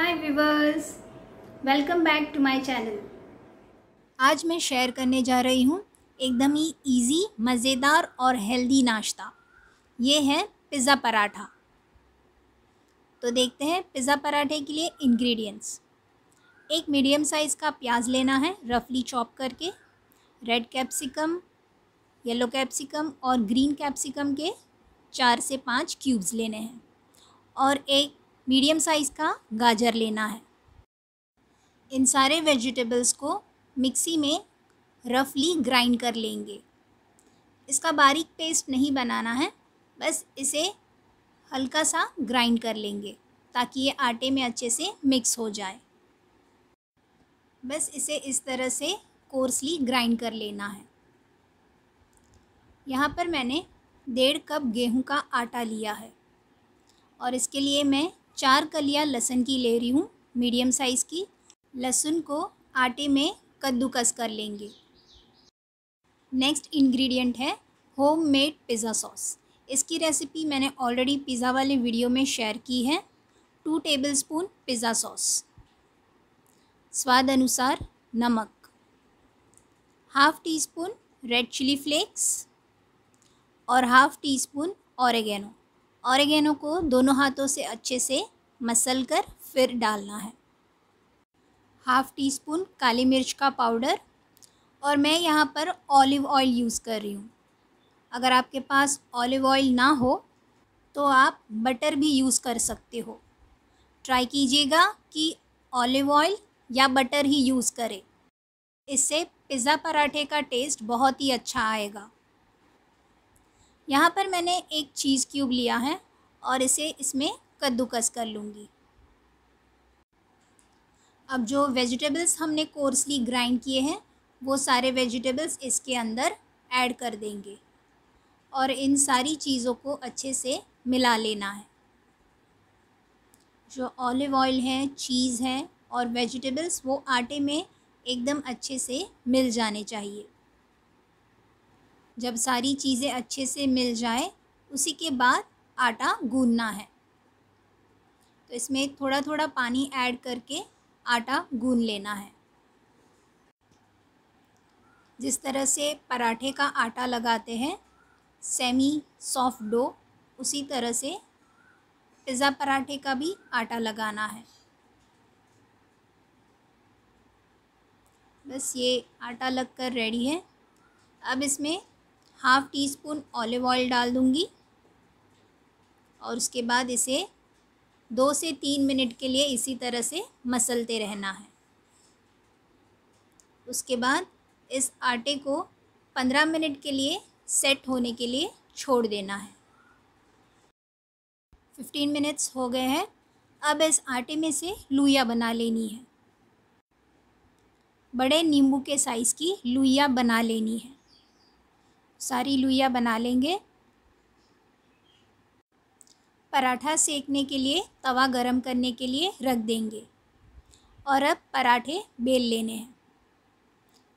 hi viewers welcome back to my channel आज मैं share करने जा रही हूँ एकदम ही इजी मज़ेदार और हेल्दी नाश्ता ये है पिज़्ज़ा पराठा तो देखते हैं पिज़्ज़ा पराठे के लिए इंग्रेडिएंट्स एक मीडियम साइज़ का प्याज लेना है रफली चॉप करके रेड कैप्सिकम येलो कैप्सिकम और ग्रीन कैप्सिकम के चार से पाँच क्यूब्स लेने हैं और एक मीडियम साइज़ का गाजर लेना है इन सारे वेजिटेबल्स को मिक्सी में रफली ग्राइंड कर लेंगे इसका बारीक पेस्ट नहीं बनाना है बस इसे हल्का सा ग्राइंड कर लेंगे ताकि ये आटे में अच्छे से मिक्स हो जाए बस इसे इस तरह से कोर्सली ग्राइंड कर लेना है यहाँ पर मैंने डेढ़ कप गेहूं का आटा लिया है और इसके लिए मैं चार कलियां लहसुन की ले रही हूँ मीडियम साइज़ की लहसुन को आटे में कद्दूकस कर लेंगे नेक्स्ट इंग्रेडिएंट है होम मेड पिज़्ज़ा सॉस इसकी रेसिपी मैंने ऑलरेडी पिज़्ज़ा वाले वीडियो में शेयर की है two tablespoon pizza sauce स्वाद अनुसार नमक half teaspoon red chilli flakes और half teaspoon oregano oregano को दोनों हाथों से अच्छे से मसल कर फिर डालना है हाफ़ टी स्पून काली मिर्च का पाउडर और मैं यहाँ पर ऑलिव ऑयल यूज़ कर रही हूँ अगर आपके पास ऑलिव ऑयल ना हो तो आप बटर भी यूज़ कर सकते हो ट्राई कीजिएगा कि ऑलिव ऑयल या बटर ही यूज़ करें इससे पिज़्ज़ा पराठे का टेस्ट बहुत ही अच्छा आएगा यहाँ पर मैंने एक चीज़ क्यूब लिया है और इसे इसमें कद्दूकस कर लूँगी अब जो वेजिटेबल्स हमने कोर्सली ग्राइंड किए हैं वो सारे वेजिटेबल्स इसके अंदर ऐड कर देंगे और इन सारी चीज़ों को अच्छे से मिला लेना है जो ऑलिव ऑयल है चीज़ है और वेजिटेबल्स वो आटे में एकदम अच्छे से मिल जाने चाहिए जब सारी चीज़ें अच्छे से मिल जाए उसी के बाद आटा गूंदना है तो इसमें थोड़ा थोड़ा पानी ऐड करके आटा गूंद लेना है जिस तरह से पराठे का आटा लगाते हैं सेमी सॉफ्ट डो उसी तरह से पिज़्ज़ा पराठे का भी आटा लगाना है बस ये आटा लग कर रेडी है अब इसमें half teaspoon olive oil डाल दूँगी और उसके बाद इसे दो से तीन मिनट के लिए इसी तरह से मसलते रहना है उसके बाद इस आटे को पंद्रह मिनट के लिए सेट होने के लिए छोड़ देना है फिफ्टीन मिनट्स हो गए हैं अब इस आटे में से लुइया बना लेनी है बड़े नींबू के साइज़ की लुइया बना लेनी है सारी लुइया बना लेंगे पराठा सेकने के लिए तवा गरम करने के लिए रख देंगे और अब पराठे बेल लेने हैं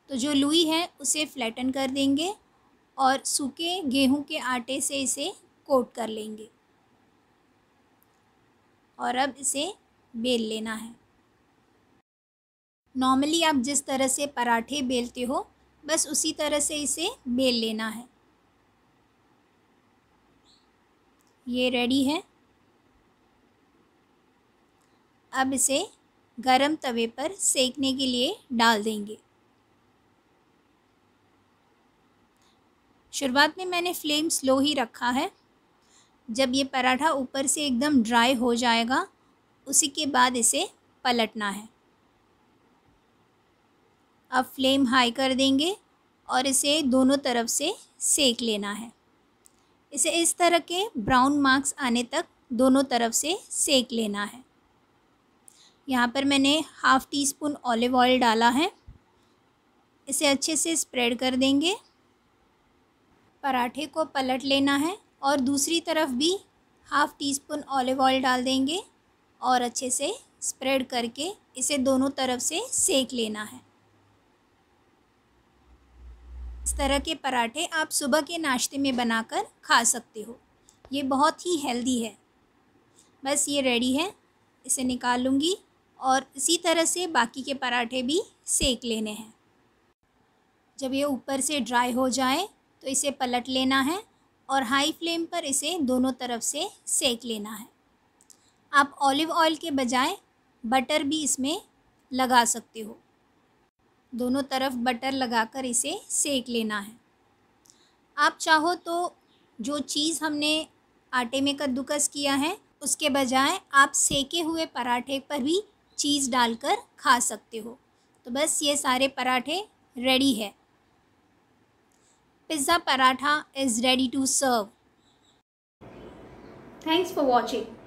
तो जो लुई है उसे फ्लैटन कर देंगे और सूखे गेहूं के आटे से इसे कोट कर लेंगे और अब इसे बेल लेना है नॉर्मली आप जिस तरह से पराठे बेलते हो बस उसी तरह से इसे बेल लेना है ये रेडी है अब इसे गरम तवे पर सेकने के लिए डाल देंगे शुरुआत में मैंने फ्लेम स्लो ही रखा है जब ये पराठा ऊपर से एकदम ड्राई हो जाएगा उसी के बाद इसे पलटना है अब फ्लेम हाई कर देंगे और इसे दोनों तरफ से सेक लेना है इसे इस तरह के ब्राउन मार्क्स आने तक दोनों तरफ से सेक लेना है यहाँ पर मैंने half teaspoon olive oil डाला है इसे अच्छे से स्प्रेड कर देंगे पराठे को पलट लेना है और दूसरी तरफ भी half teaspoon olive oil डाल देंगे और अच्छे से स्प्रेड करके इसे दोनों तरफ से सेक लेना है इस तरह के पराठे आप सुबह के नाश्ते में बनाकर खा सकते हो ये बहुत ही हेल्दी है बस ये रेडी है इसे निकाल लूँगी और इसी तरह से बाकी के पराठे भी सेक लेने हैं जब ये ऊपर से ड्राई हो जाए तो इसे पलट लेना है और हाई फ्लेम पर इसे दोनों तरफ से सेक लेना है आप ऑलिव ऑयल के बजाय बटर भी इसमें लगा सकते हो दोनों तरफ बटर लगाकर इसे सेक लेना है आप चाहो तो जो चीज़ हमने आटे में कद्दूकस किया है उसके बजाय आप सेके हुए पराठे पर भी चीज़ डालकर खा सकते हो तो बस ये सारे पराठे रेडी है pizza paratha is ready to serve thanks for watching